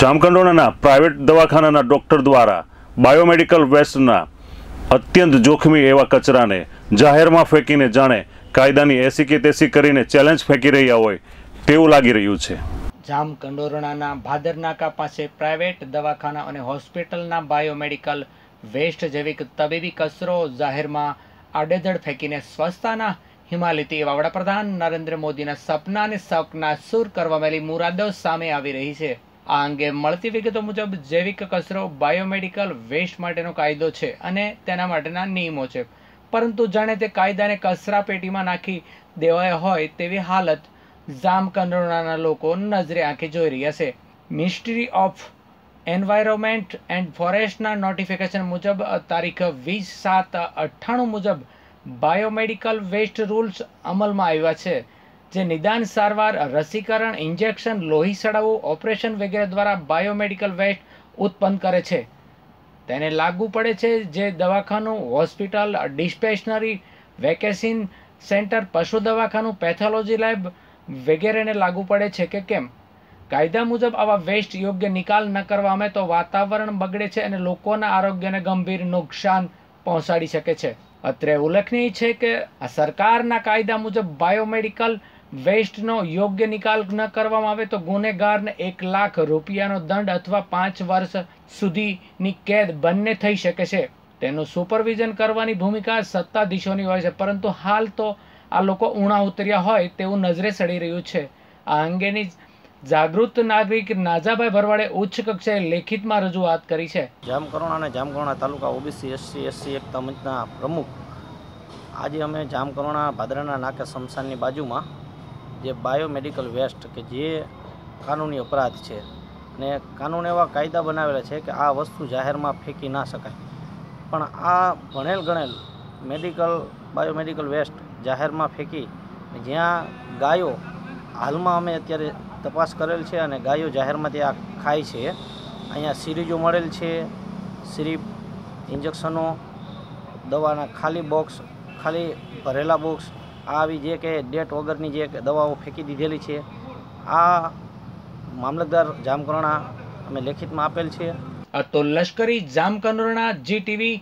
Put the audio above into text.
જામકંડોળાના private દવાખાનાના doctor દ્વારા biomedical વેસ્ટના અત્યંત જોખમી એવા કચરાને જાહેરમાં ફેંકીને જાણે કાયદાની એસી કે તેસી કરીને ચેલેન્જ ફેંકી રહ્યા હોય તેવું લાગી રહ્યું છે જામ કંડોરણાના ભાદરનાકા પાસે પ્રાઇવેટ દવાખાના અને હોસ્પિટલના બાયોમેડિકલ વેસ્ટ જેવી તબીબી કચરો જાહેરમાં આડેધડ ફેંકીને સ્વચ્છતાના હિમાલયથી વડાપ્રધાન નરેન્દ્ર મોદીના સપનાને સપના સુર કરવા મેલી મુરાદો સામે આવી રહી છે આ અંગે મળતી વિગતો મુજબ જૈવિક કચરો બાયોમેડિકલ વેસ્ટ માટેનો કાયદો છે અને તેના માટેના નિયમો છે પરંતુ જાણે તે કાયદાને કચરા પેટીમાં નાખી દેવાય હોય તેવી હાલત જામકંડોળાના લોકો નજરે આંખે જોઈ રહ્યા છે મિનિસ્ટ્રી ઓફ એન્વાયરમેન્ટ એન્ડ ફોરેસ્ટના નોટિફિકેશન મુજબ તારીખ વીસ સાત અઠ્ઠાણું મુજબ બાયોમેડિકલ વેસ્ટ રૂલ્સ અમલમાં આવ્યા છે જે નિદાન સારવાર રસીકરણ ઇન્જેક્શન લોહી સડાવવું ઓપરેશન વગેરે દ્વારા બાયોમેડિકલ વેસ્ટ ઉત્પન્ન કરે છે તેને લાગુ પડે છે જે દવાખાનું હોસ્પિટલ ડિસ્પેશનરી વેકેસિન સેન્ટર પશુ દવાખાનું પેથોલોજી લેબ વગેરેને લાગુ પડે છે કે કેમ કાયદા મુજબ આવા વેસ્ટ યોગ્ય નિકાલ ન કરવા અમે તો વાતાવરણ બગડે છે અને લોકોના આરોગ્યને ગંભીર નુકસાન પહોંચાડી શકે છે અત્રે ઉલ્લેખનીય છે કે સરકારના કાયદા મુજબ બાયોમેડિકલ વેસ્ટનો યોગ્ય નિકાલ ન કરવામાં આવે તો ગુનેગારને એક લાખ રૂપિયાનો દંડ અથવા પાંચ વર્ષ સુધીની કેદ બંને થઈ શકે છે તેનું સુપરવિઝન કરવાની ભૂમિકા સત્તાધીશોની હોય છે પરંતુ હાલ તો આ લોકો ઉણા ઉતર્યા હોય તેવું નજરે સડી રહ્યું છે આ અંગેની જાગૃત નાગરિક નાજાભાઈ ભરવાડે ઉચ્ચ કક્ષાએ લેખિતમાં રજૂઆત કરી છે જામકરોણા અને જામકરોણા તાલુકા ઓબીસી એસસી એસસી એકતા મંચના પ્રમુખ આજે અમે જામકરોણા ભાદરાના નાકે શમશાનની બાજુમાં જે બાયોમેડિકલ વેસ્ટ કે જે કાનૂની અપરાધ છે અને કાનૂન એવા કાયદા બનાવેલા છે કે આ વસ્તુ જાહેરમાં ફેંકી ના શકાય પણ આ ભણેલ ગણેલ મેડિકલ બાયોમેડિકલ વેસ્ટ જાહેરમાં ફેંકી જ્યાં ગાયો હાલમાં અમે અત્યારે તપાસ કરેલ છે અને ગાયો જાહેરમાં ત્યાં ખાય છે અહીંયા સિરીજો મળેલ છે સિરીપ ઇન્જેક્શનો દવાના ખાલી બોક્સ ખાલી ભરેલા બોક્સ આવી જે કે ડેટ વગરની જે દવાઓ ફેંકી દીધેલી છે આ મામલતદાર જામકરણા અમે લેખિતમાં આપેલ છે તો લશ્કરી જામકરણા જી ટીવી